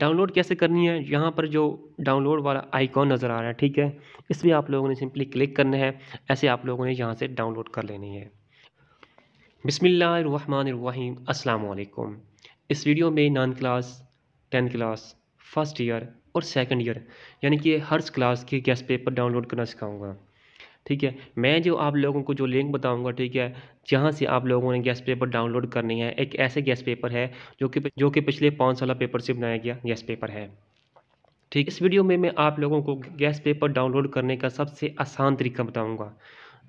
download कैसे करनी है यहाँ पर जो डाउनलोड वाला आइकॉन नज़र आ रहा है ठीक है इस पर आप लोगों ने सिंपली क्लिक करना है ऐसे आप लोगों ने यहाँ से डाउनलोड कर लेनी है बिसमीम असलकुम इस वीडियो में नान class tenth class first year और सेकंड ईयर यानी कि हर क्लास के गैस पेपर डाउनलोड करना सिखाऊंगा ठीक है मैं जो आप लोगों को जो लिंक बताऊंगा ठीक है जहाँ से आप लोगों ने गैस पेपर डाउनलोड करनी है एक ऐसे गैस पेपर है जो कि जो कि पिछले पाँच साल पेपर से बनाया गया गैस पेपर है ठीक इस वीडियो में मैं आप लोगों को गैस पेपर डाउनलोड करने का सबसे आसान तरीका बताऊँगा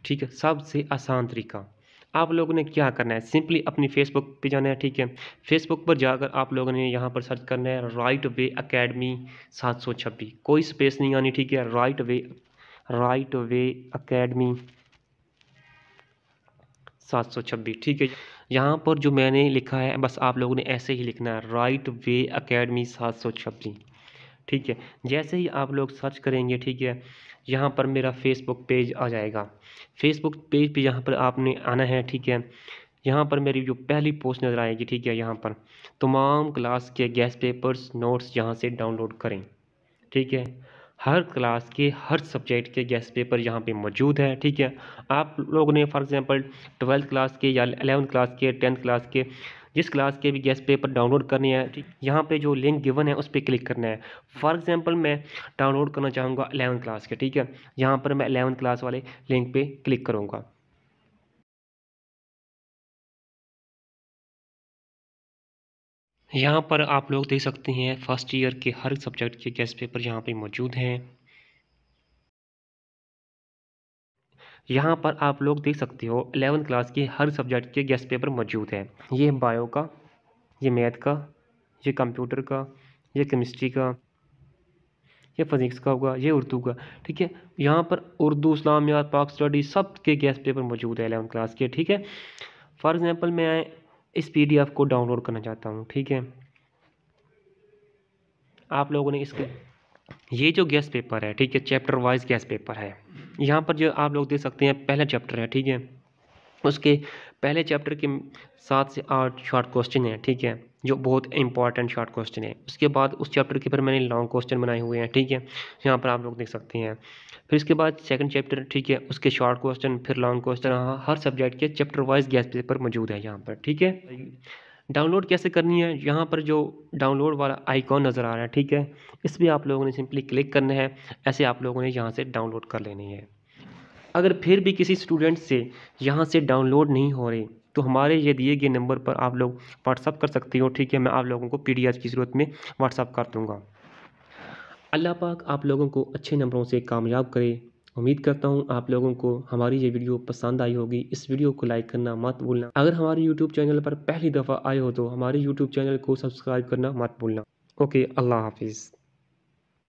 ठीक है सबसे आसान तरीका आप लोगों ने क्या करना है सिंपली अपनी फेसबुक पे जाना है ठीक है फेसबुक पर जाकर आप लोगों ने यहाँ पर सर्च करना है राइट वे अकेडमी सात सौ छब्बीस कोई स्पेस नहीं आनी ठीक है Right Way Right Way Academy सात सौ छब्बीस ठीक है यहाँ पर जो मैंने लिखा है बस आप लोगों ने ऐसे ही लिखना है राइट वे अकेडमी सात सौ छब्बीस ठीक है जैसे ही आप लोग सर्च करेंगे ठीक है यहाँ पर मेरा फेसबुक पेज आ जाएगा फेसबुक पेज पे यहाँ पर आपने आना है ठीक है यहाँ पर मेरी जो पहली पोस्ट नज़र आएगी ठीक है यहाँ पर तमाम क्लास के गैस पेपर्स नोट्स यहाँ से डाउनलोड करें ठीक है हर क्लास के हर सब्जेक्ट के गेस्ट पेपर यहाँ पे मौजूद हैं ठीक है आप लोगों ने फॉर एग्जांपल ट्वेल्थ क्लास के या अलेवन क्लास के टेंथ क्लास के जिस क्लास के भी गेस्ट पेपर डाउनलोड करने हैं ठीक यहाँ पे जो लिंक गिवन है उस पर क्लिक करना है फॉर एग्जांपल मैं डाउनलोड करना चाहूँगा अलेवन क्लास के ठीक है यहाँ पर मैं अलेवन क्लास वाले लिंक पर क्लिक करूँगा यहाँ पर आप लोग देख सकते हैं फर्स्ट ईयर के हर सब्जेक्ट के गेस्ट पेपर यहाँ पर मौजूद हैं यहाँ पर आप लोग देख सकते हो एलेवन क्लास के हर सब्जेक्ट के गेस्ट पेपर मौजूद हैं ये बायो का ये मैथ का ये कंप्यूटर का ये केमिस्ट्री का ये फिजिक्स का होगा ये उर्दू का ठीक है यहाँ पर उर्दू इस्लाम पाक स्टडी सब के गेस्ट पेपर मौजूद है एलेवन क्लास के ठीक है फॉर एग्ज़ाम्पल मैं इस पीडीएफ को डाउनलोड करना चाहता हूँ ठीक है आप लोगों ने इसके ये जो गैस पेपर है ठीक है चैप्टर वाइज गैस पेपर है यहाँ पर जो आप लोग देख सकते हैं पहला चैप्टर है ठीक है उसके पहले चैप्टर के सात से आठ शॉर्ट क्वेश्चन हैं ठीक है जो बहुत इंपॉर्टेंट शॉर्ट क्वेश्चन है उसके बाद उस चैप्टर के ऊपर मैंने लॉन्ग क्वेश्चन बनाए हुए हैं ठीक है यहाँ पर आप लोग देख सकते हैं फिर इसके बाद सेकंड चैप्टर ठीक है उसके शॉर्ट क्वेश्चन फिर लॉन्ग क्वेश्चन हाँ, हर सब्जेक्ट के चैप्टर वाइज गैस पेपर मौजूद है यहाँ पर ठीक है डाउनलोड कैसे करनी है यहाँ पर जो डाउनलोड वाला आइकॉन नज़र आ रहा है ठीक है इस पर आप लोगों ने सिंपली क्लिक करना है ऐसे आप लोगों ने यहाँ से डाउनलोड कर लेनी है अगर फिर भी किसी स्टूडेंट से यहाँ से डाउनलोड नहीं हो रही तो हमारे ये दिए गए नंबर पर आप लोग व्हाट्सअप कर सकते हो ठीक है मैं आप लोगों को पी की ज़रूरत में व्हाट्सअप कर दूँगा अल्लाह पाक आप लोगों को अच्छे नंबरों से कामयाब करे उम्मीद करता हूँ आप लोगों को हमारी ये वीडियो पसंद आई होगी इस वीडियो को लाइक करना मत भूलना अगर हमारे यूट्यूब चैनल पर पहली दफ़ा आए हो तो हमारे यूट्यूब चैनल को सब्सक्राइब करना मत भूलना ओके अल्लाह हाफिज़